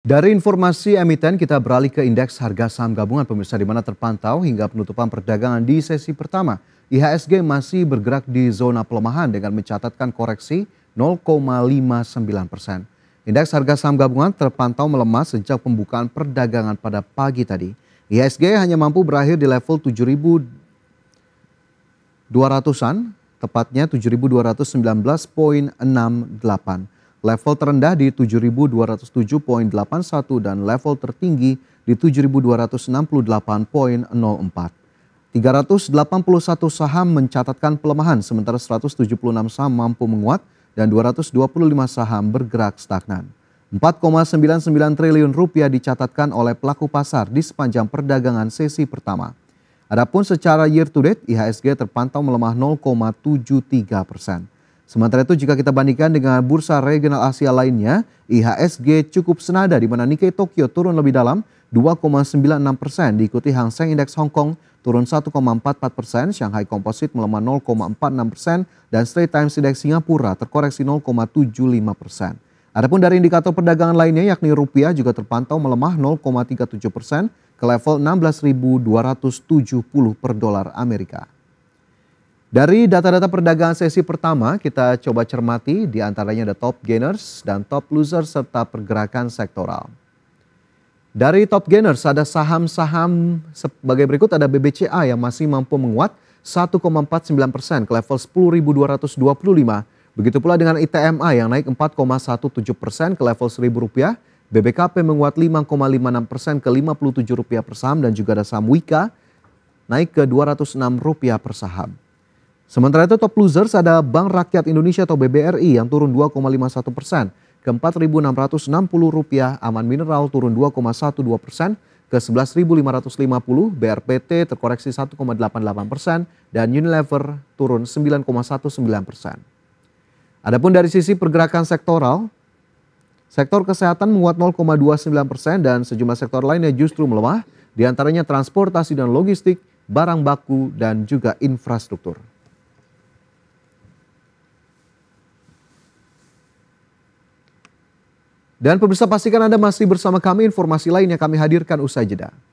Dari informasi emiten kita beralih ke indeks harga saham gabungan pemirsa di mana terpantau hingga penutupan perdagangan di sesi pertama IHSG masih bergerak di zona pelemahan dengan mencatatkan koreksi 0,59 persen. Indeks harga saham gabungan terpantau melemah sejak pembukaan perdagangan pada pagi tadi. IHSG hanya mampu berakhir di level 7.200-an, tepatnya 7.219.68. Level terendah di 7.207.81 dan level tertinggi di 7.268.04. 381 saham mencatatkan pelemahan sementara 176 saham mampu menguat dan 225 saham bergerak stagnan. 4,99 triliun rupiah dicatatkan oleh pelaku pasar di sepanjang perdagangan sesi pertama. Adapun secara year to date IHSG terpantau melemah 0,73 persen. Sementara itu jika kita bandingkan dengan bursa regional Asia lainnya, IHSG cukup senada di mana Nikkei Tokyo turun lebih dalam 2,96 persen, diikuti Hang Seng Indeks Hong Kong turun 1,44 persen, Shanghai Composite melemah 0,46 persen, dan Straits Times Index Singapura terkoreksi 0,75 persen. Adapun dari indikator perdagangan lainnya yakni rupiah juga terpantau melemah 0,37 persen ke level 16.270 per dolar Amerika. Dari data-data perdagangan sesi pertama, kita coba cermati di antaranya ada top gainers dan top loser serta pergerakan sektoral. Dari top gainers ada saham-saham sebagai berikut ada BBCA yang masih mampu menguat 1,49 persen ke level 10.225. Begitu pula dengan ITMA yang naik 4,17 persen ke level rp rupiah. BBKP menguat 5,56 persen ke rp rupiah per saham dan juga ada saham Wika naik ke rp rupiah per saham. Sementara itu top losers ada Bank Rakyat Indonesia atau BBRI yang turun 2,51 persen ke Rp4.660, Aman Mineral turun 2,12 persen ke 11.550, BRPT terkoreksi 1,88 persen, dan Unilever turun 9,19 persen. Adapun dari sisi pergerakan sektoral, sektor kesehatan menguat 0,29 persen dan sejumlah sektor lainnya justru melemah, diantaranya transportasi dan logistik, barang baku, dan juga infrastruktur. Dan pemirsa pastikan Anda masih bersama kami informasi lain yang kami hadirkan usai jeda.